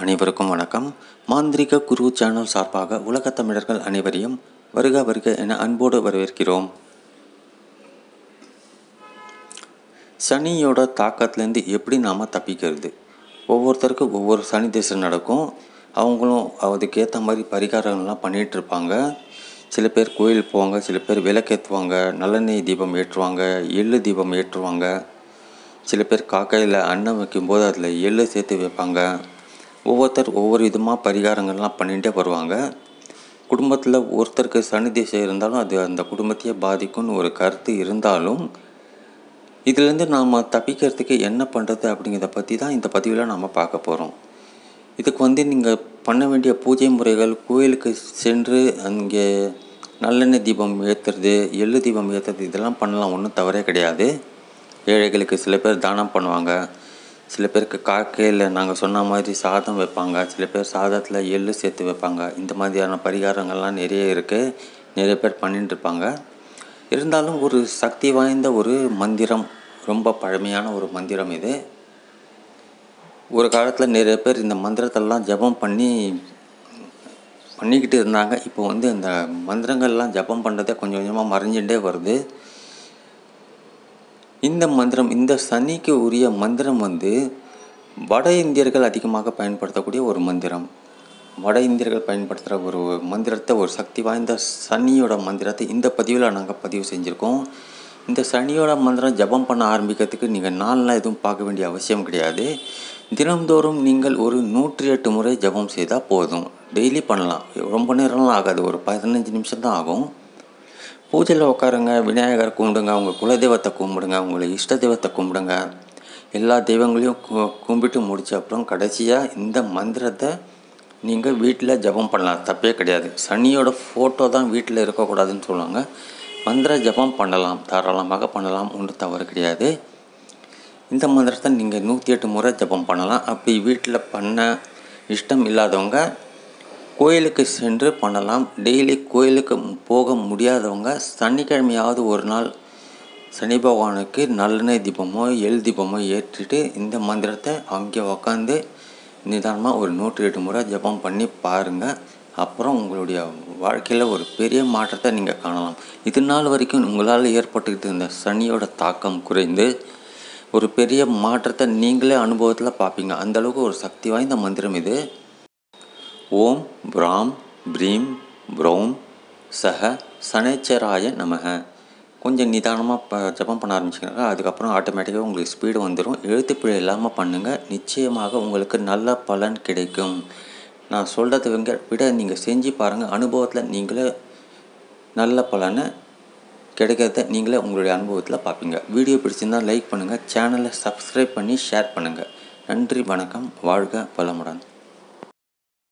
அனைவருக்கும் வணக்கம் மாந்திரிக குரு சேனல் சார்பாக உலகத் தமிழர்கள் அனைவரையும் வருக வருக என அன்போடு வரவேற்கிறோம் சனியோட தாக்கத்துலேருந்து எப்படி நாம் தப்பிக்கிறது ஒவ்வொருத்தருக்கும் ஒவ்வொரு சனி திசை நடக்கும் அவங்களும் அதுக்கேற்ற மாதிரி பரிகாரங்கள்லாம் பண்ணிகிட்ருப்பாங்க சில பேர் கோயில் போவாங்க சில பேர் விளக்கேற்றுவாங்க நல்லெண்ணெய் தீபம் ஏற்றுவாங்க எள்ளு தீபம் ஏற்றுவாங்க சில பேர் காக்கையில் அன்னம் வைக்கும்போது அதில் எள்ளு சேர்த்து வைப்பாங்க ஒவ்வொருத்தர் ஒவ்வொரு விதமாக பரிகாரங்கள்லாம் பண்ணிகிட்டே வருவாங்க குடும்பத்தில் ஒருத்தருக்கு சனி திசை இருந்தாலும் அது அந்த குடும்பத்தையே பாதிக்கும்னு ஒரு கருத்து இருந்தாலும் இதுலேருந்து நாம் தப்பிக்கிறதுக்கு என்ன பண்ணுறது அப்படிங்கிறத பற்றி தான் இந்த பதிவில் நாம் பார்க்க போகிறோம் இதுக்கு வந்து நீங்கள் பண்ண வேண்டிய பூஜை முறைகள் கோயிலுக்கு சென்று அங்கே நல்லெண்ணெய் தீபம் ஏற்றுறது எள்ளு தீபம் ஏற்றுறது இதெல்லாம் பண்ணலாம் ஒன்றும் தவறே கிடையாது ஏழைகளுக்கு சில பேர் தானம் பண்ணுவாங்க சில பேருக்கு காக்கையில் நாங்கள் சொன்ன மாதிரி சாதம் வைப்பாங்க சில பேர் சாதத்தில் எள்ளு சேர்த்து வைப்பாங்க இந்த மாதிரியான பரிகாரங்கள்லாம் நிறைய இருக்குது நிறைய பேர் பண்ணிட்டு இருப்பாங்க இருந்தாலும் ஒரு சக்தி வாய்ந்த ஒரு மந்திரம் ரொம்ப பழமையான ஒரு மந்திரம் இது ஒரு காலத்தில் நிறைய பேர் இந்த மந்திரத்தெல்லாம் ஜபம் பண்ணி பண்ணிக்கிட்டு இருந்தாங்க இப்போ வந்து இந்த மந்திரங்கள்லாம் ஜபம் பண்ணுறதே கொஞ்சம் கொஞ்சமாக மறைஞ்சிட்டே வருது இந்த மந்திரம் இந்த சனிக்கு உரிய மந்திரம் வந்து வட இந்தியர்கள் அதிகமாக பயன்படுத்தக்கூடிய ஒரு மந்திரம் வட இந்தியர்கள் பயன்படுத்துகிற ஒரு மந்திரத்தை ஒரு சக்தி வாய்ந்த சனியோட மந்திரத்தை இந்த பதிவில் நாங்கள் பதிவு செஞ்சுருக்கோம் இந்த சனியோட மந்திரம் ஜபம் பண்ண ஆரம்பிக்கிறதுக்கு நீங்கள் நாளெலாம் எதுவும் பார்க்க வேண்டிய அவசியம் கிடையாது தினம்தோறும் நீங்கள் ஒரு நூற்றி எட்டு முறை ஜபம் செய்தால் போதும் டெய்லி பண்ணலாம் ரொம்ப நேரம்லாம் ஆகாது ஒரு பதினஞ்சு நிமிஷம் தான் ஆகும் பூஜையில் உட்காருங்க விநாயகர் கும்பிடுங்க அவங்க குலதெய்வத்தை கும்பிடுங்க அவங்கள இஷ்ட தெய்வத்தை கும்பிடுங்க எல்லா தெய்வங்களையும் கும்பிட்டு முடித்த அப்புறம் கடைசியாக இந்த மந்திரத்தை நீங்கள் வீட்டில் ஜபம் பண்ணலாம் தப்பே கிடையாது சனியோட ஃபோட்டோ தான் வீட்டில் இருக்கக்கூடாதுன்னு சொல்லுவாங்க மந்திர ஜபம் பண்ணலாம் தாராளமாக பண்ணலாம் ஒன்றும் தவறு கிடையாது இந்த மந்திரத்தை நீங்கள் நூற்றி எட்டு முறை ஜபம் பண்ணலாம் அப்படி வீட்டில் பண்ண இஷ்டம் இல்லாதவங்க கோயிலுக்கு சென்று பண்ணலாம் டெய்லி கோயிலுக்கு போக முடியாதவங்க சனிக்கிழமையாவது ஒரு நாள் சனி பகவானுக்கு நல்லெண்ணெய் தீபமோ எல் தீபமோ ஏற்றிட்டு இந்த மந்திரத்தை அங்கே உக்காந்து நிதானமாக ஒரு நூற்றி எட்டு முறை ஜபம் பண்ணி பாருங்கள் அப்புறம் உங்களுடைய வாழ்க்கையில் ஒரு பெரிய மாற்றத்தை நீங்கள் காணலாம் இது நாள் வரைக்கும் உங்களால் ஏற்பட்டுக்கிட்டு இருந்த சனியோட தாக்கம் குறைந்து ஒரு பெரிய மாற்றத்தை நீங்களே அனுபவத்தில் பார்ப்பீங்க அந்தளவுக்கு ஒரு சக்தி வாய்ந்த மந்திரம் இது ஓம் பிராம் பிரீம் ப்ரௌம் சக சனேச்சராய நமக கொஞ்சம் நிதானமாக ப ஜபம் பண்ண ஆரம்பிச்சிங்கன்னா அதுக்கப்புறம் ஆட்டோமேட்டிக்காக உங்களுக்கு ஸ்பீடு வந்துடும் எழுத்துப்பிழை இல்லாமல் பண்ணுங்கள் நிச்சயமாக உங்களுக்கு நல்ல பலன் கிடைக்கும் நான் சொல்கிறத விட நீங்கள் செஞ்சு பாருங்கள் அனுபவத்தில் நீங்களே நல்ல பலனை கிடைக்கிறத நீங்களே உங்களுடைய அனுபவத்தில் பார்ப்பீங்க வீடியோ பிடிச்சிருந்தால் லைக் பண்ணுங்கள் சேனலை சப்ஸ்கிரைப் பண்ணி ஷேர் பண்ணுங்கள் நன்றி வணக்கம் வாழ்க பலமுடன்